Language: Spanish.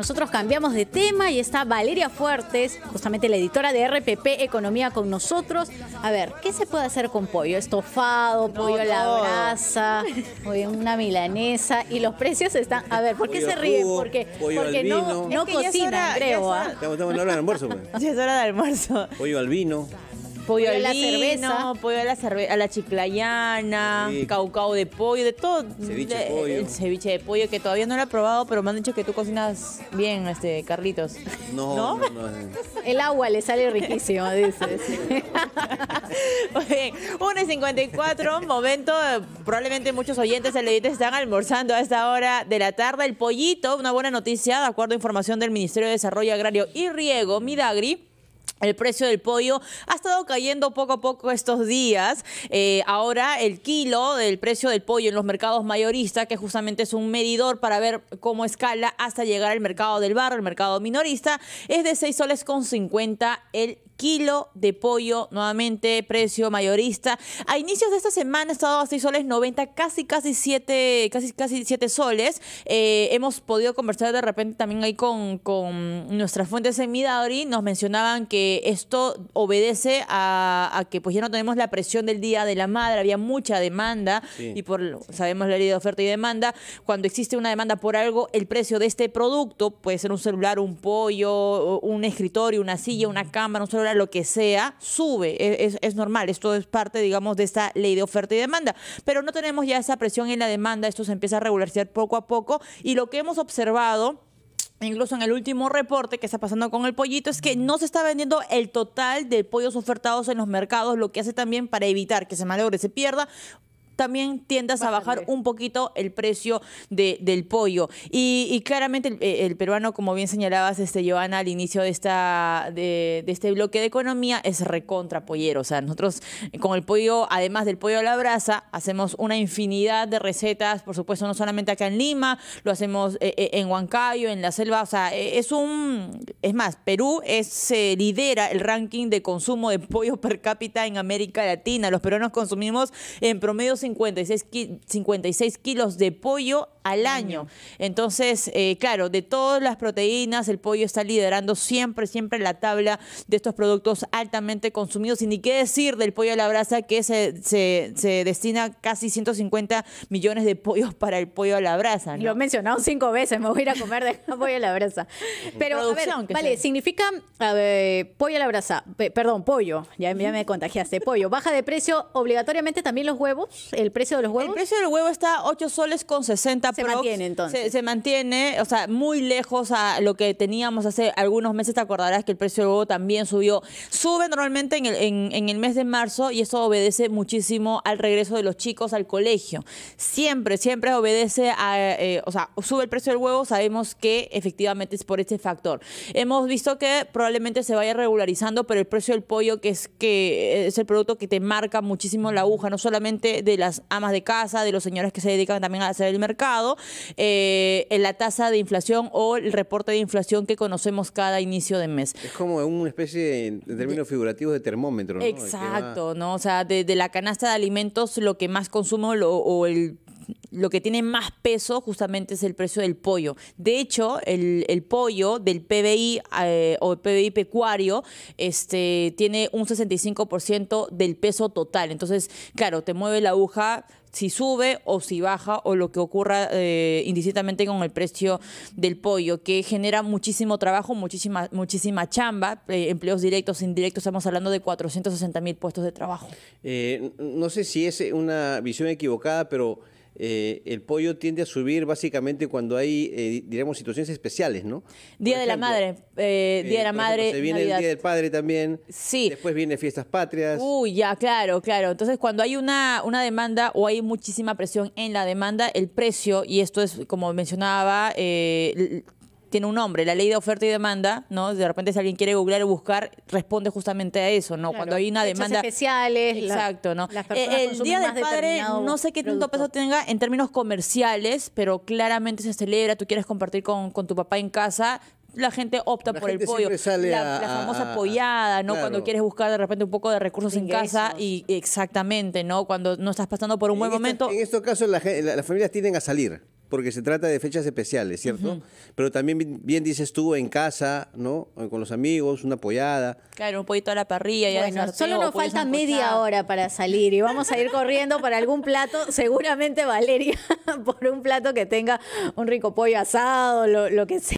Nosotros cambiamos de tema y está Valeria Fuertes, justamente la editora de RPP Economía con nosotros. A ver, ¿qué se puede hacer con pollo? Estofado, pollo a la pollo en una milanesa y los precios están... A ver, ¿por qué se ríen? porque, porque no, no cocinan, creo. es, ¿ah? hora, de almuerzo. Pues. es hora de almuerzo. Pollo al vino pollo, a la cerveza, pollo a la, cerveza, a la chiclayana, caucao de pollo, de todo. Ceviche de pollo. El ceviche de pollo que todavía no lo he probado, pero me han dicho que tú cocinas bien, este Carlitos. No, El agua le sale riquísimo, dices. Muy bien, 1.54, momento, probablemente muchos oyentes saluditos están almorzando a esta hora de la tarde. El pollito, una buena noticia, de acuerdo a información del Ministerio de Desarrollo Agrario y Riego, Midagri, el precio del pollo ha estado cayendo poco a poco estos días. Eh, ahora el kilo del precio del pollo en los mercados mayoristas, que justamente es un medidor para ver cómo escala hasta llegar al mercado del barro, el mercado minorista, es de 6 soles con 50 el kilo de pollo, nuevamente precio mayorista. A inicios de esta semana ha estado a 6 soles 90, casi casi 7, casi casi 7 soles. Eh, hemos podido conversar de repente también ahí con, con nuestras fuentes en Midori, nos mencionaban que esto obedece a, que pues ya no tenemos la presión del Día de la Madre, había mucha demanda y por sabemos la ley de oferta y demanda, cuando existe una demanda por algo, el precio de este producto puede ser un celular, un pollo, un escritorio, una silla, una cámara, un celular lo que sea, sube. Es, es, normal, esto es parte, digamos, de esta ley de oferta y demanda. Pero no tenemos ya esa presión en la demanda, esto se empieza a regularizar poco a poco y lo que hemos observado... Incluso en el último reporte que está pasando con el pollito es que no se está vendiendo el total de pollos ofertados en los mercados, lo que hace también para evitar que se malogre, se pierda también tiendas a bajar un poquito el precio del pollo. Y, claramente eh, el, peruano, como bien señalabas, este, Joana, al inicio de, esta, de, este bloque de economía, es recontra pollero. O sea, nosotros eh, con el pollo, además del pollo a la brasa, hacemos una infinidad de recetas, por supuesto, no solamente acá en Lima, lo hacemos eh, en Huancayo, en la selva. O sea, es un. Es más, Perú es, lidera el ranking de consumo de pollo per cápita en América Latina. Los peruanos consumimos en promedio 56 kilos de pollo al año. Entonces, eh, claro, de todas las proteínas, el pollo está liderando siempre, siempre la tabla de estos productos altamente consumidos. Y ni qué decir del pollo a la brasa, que se, se, destina casi 150 millones de pollos para el pollo a la brasa. Lo he mencionado cinco veces, me voy a ir a comer de pollo a la brasa. Pero, a vale, significa pollo a la brasa, perdón, pollo, ya, ya me contagiaste, pollo. Baja de precio obligatoriamente también los huevos el precio de los huevos? El precio del huevo está 8 soles con 60 Se mantiene entonces. Se, mantiene, o sea, muy lejos a lo que teníamos hace algunos meses. Te acordarás que el precio del huevo también subió. Sube normalmente en el, en, el mes de marzo y eso obedece muchísimo al regreso de los chicos al colegio. Siempre, siempre obedece a, eh, o sea, sube el precio del huevo, sabemos que efectivamente es por este factor. Hemos visto que probablemente se vaya regularizando, pero el precio del pollo, que es, que es el producto que te marca muchísimo la aguja, no solamente de la amas de casa, de los señores que se dedican también a hacer el mercado, eh, en la tasa de inflación o el reporte de inflación que conocemos cada inicio de mes. Es como una especie, de, en términos figurativos, de termómetro. Exacto, ¿no? O sea, de, la canasta de alimentos, lo que más consumo o el lo que tiene más peso justamente es el precio del pollo. De hecho, el, pollo del PBI eh, o el PBI pecuario este, tiene un 65% del peso total. Entonces, claro, te mueve la aguja si sube o si baja o lo que ocurra eh, con el precio del pollo, que genera muchísimo trabajo, muchísima, muchísima chamba, eh, empleos directos, indirectos, estamos hablando de 460 mil puestos de trabajo. Eh, no sé si es una visión equivocada, pero... Eh, el pollo tiende a subir básicamente cuando hay, eh, situaciones especiales, ¿no? Día de la Madre, eh, eh, Día de la Madre. se viene el Día del Padre también. Sí. Después viene Fiestas Patrias. Uy, ya, claro, claro. Entonces, cuando hay una, una demanda o hay muchísima presión en la demanda, el precio, y esto es como mencionaba, tiene un nombre, la ley de oferta y demanda, ¿no? De repente si alguien quiere googlear o buscar, responde justamente a eso, ¿no? Cuando hay una demanda... especiales. Exacto, ¿no? Eh, el Día del Padre no sé qué tanto peso tenga en términos comerciales, pero claramente se celebra, tú quieres compartir con, tu papá en casa, la gente opta por el pollo. Sale la, la, famosa pollada, ¿no? Cuando quieres buscar de repente un poco de recursos en casa y exactamente, ¿no? Cuando no estás pasando por un buen este- momento. En estos casos las familias tienden a salir porque se trata de fechas especiales, ¿cierto? Pero también bien, dices tú en casa, ¿no? Eh, con los amigos, una pollada. Claro, un pollito a la parrilla. Ya solo nos falta media hora para salir y vamos a ir corriendo para algún plato, seguramente Valeria, por un plato que tenga un rico pollo asado, lo, lo que sea.